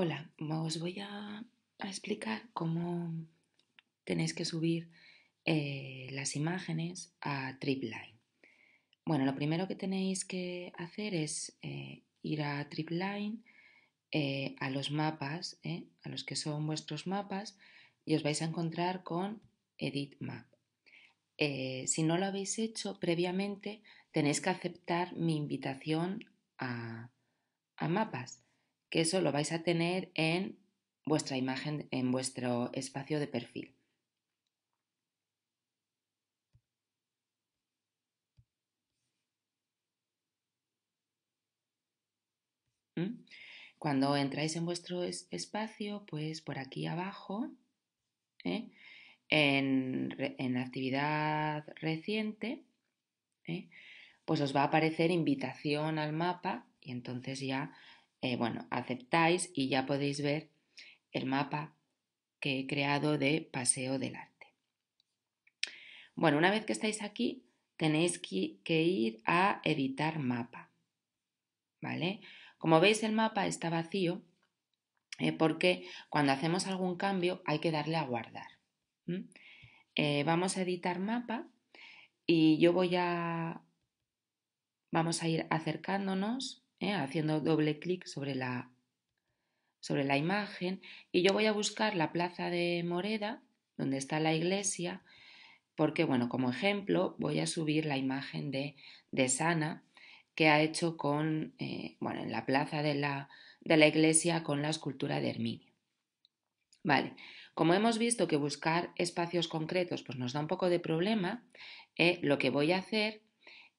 Hola, os voy a, explicar cómo tenéis que subir eh, las imágenes a TripLine. Bueno, lo primero que tenéis que hacer es eh, ir a TripLine, eh, a los mapas, a los que son vuestros mapas, y os vais a encontrar con Edit Map. si no lo habéis hecho previamente, tenéis que aceptar mi invitación a mapas que eso lo vais a tener en vuestra imagen, en vuestro espacio de perfil. ¿Mm? Cuando entráis en vuestro espacio, pues por aquí abajo, ¿eh? en, la actividad reciente, ¿eh? pues os va a aparecer invitación al mapa y entonces ya eh, bueno, aceptáis y ya podéis ver el mapa que he creado de Paseo del Arte. Bueno, una vez que estáis aquí, tenéis que ir a editar mapa, ¿vale? Como veis, el mapa está vacío eh, porque cuando hacemos algún cambio hay que darle a guardar. Eh, vamos a editar mapa y yo voy a... Vamos a ir acercándonos ¿eh? haciendo doble clic sobre la, sobre la imagen y yo voy a buscar la plaza de Moreda, donde está la iglesia, porque, bueno, como ejemplo voy a subir la imagen de, Sana que ha hecho con, eh, bueno, en la plaza de la, de la iglesia con la escultura de Herminio. Vale, como hemos visto que buscar espacios concretos pues nos da un poco de problema, eh, lo que voy a hacer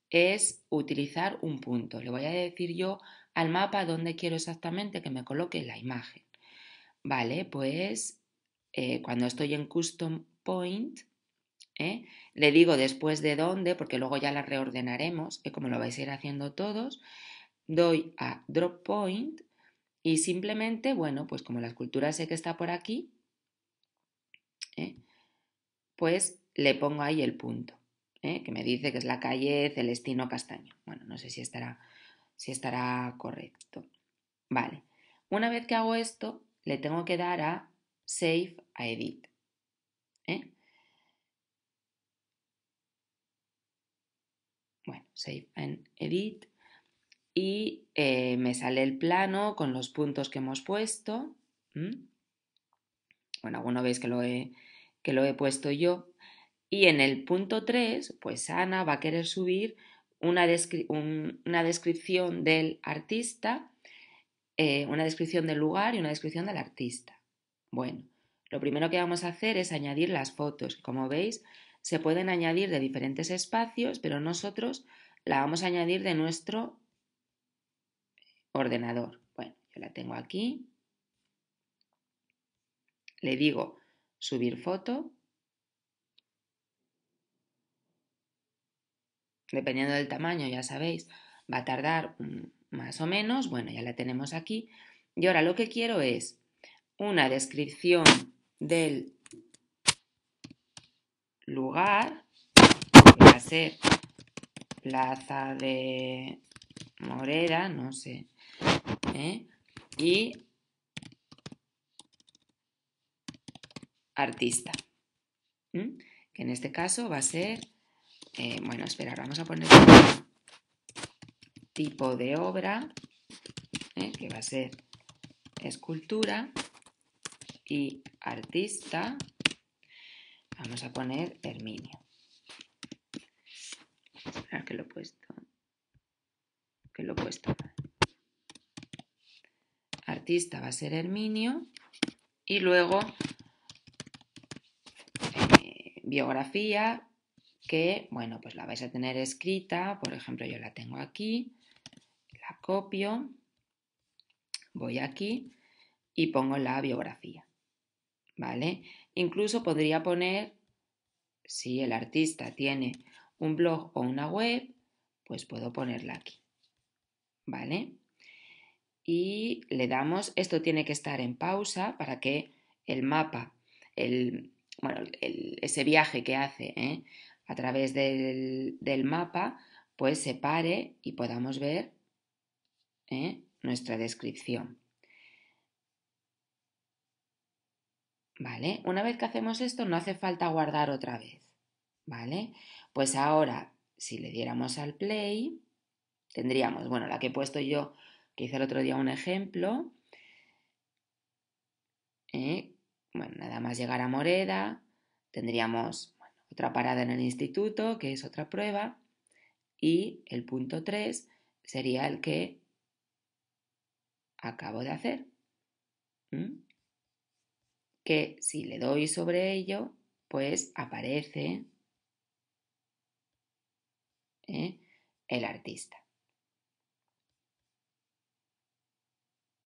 es utilizar un punto. Le voy a decir yo al mapa dónde quiero exactamente que me coloque la imagen. Vale, pues eh, cuando estoy en Custom Point, ¿eh? le digo después de dónde, porque luego ya la reordenaremos, que como lo vais a ir haciendo todos, doy a Drop Point y simplemente, bueno, pues como la escultura sé que está por aquí, ¿eh? pues le pongo ahí el punto. ¿eh? que me dice que es la calle Celestino Castaño. Bueno, no sé si estará, si estará correcto. Vale. Una vez que hago esto, le tengo que dar a Save a Edit. ¿eh? Bueno, Save and Edit. Y eh, me sale el plano con los puntos que hemos puesto. Bueno, Bueno, veis que lo que lo he puesto yo. Y en el punto 3, pues Ana va a querer subir una, descripción del artista, eh, una descripción del lugar y una descripción del artista. Bueno, lo primero que vamos a hacer es añadir las fotos. Como veis, se pueden añadir de diferentes espacios, pero nosotros la vamos a añadir de nuestro ordenador. Bueno, yo la tengo aquí. Le digo subir foto dependiendo del tamaño, ya sabéis, va a tardar más o menos. Bueno, ya la tenemos aquí. Y ahora lo que quiero es una descripción del lugar, va a ser Plaza de Morera, no sé, ¿eh? y artista, que en este caso va a ser eh, bueno, esperar, vamos a poner tipo de obra, eh, que va a ser escultura y artista. Vamos a poner Herminio. Esperar ah, que lo he puesto. Que lo he puesto. Artista va a ser Herminio. Y luego eh, biografía, que, bueno, pues la vais a tener escrita, por ejemplo, yo la tengo aquí, la copio, voy aquí y pongo la biografía, ¿vale? Incluso podría poner, si el artista tiene un blog o una web, pues puedo ponerla aquí, ¿vale? Y le damos, esto tiene que estar en pausa para que el mapa, el, bueno, ese viaje que hace, ¿eh? a través del, mapa, pues se pare y podamos ver ¿eh? nuestra descripción. ¿Vale? Una vez que hacemos esto, no hace falta guardar otra vez. ¿Vale? Pues ahora, si le diéramos al play, tendríamos, bueno, la que he puesto yo, que hice el otro día un ejemplo. ¿eh? Bueno, nada más llegar a Moreda, tendríamos otra parada en el instituto, que es otra prueba, y el punto 3 sería el que acabo de hacer. Que si le doy sobre ello, pues aparece ¿eh? el artista.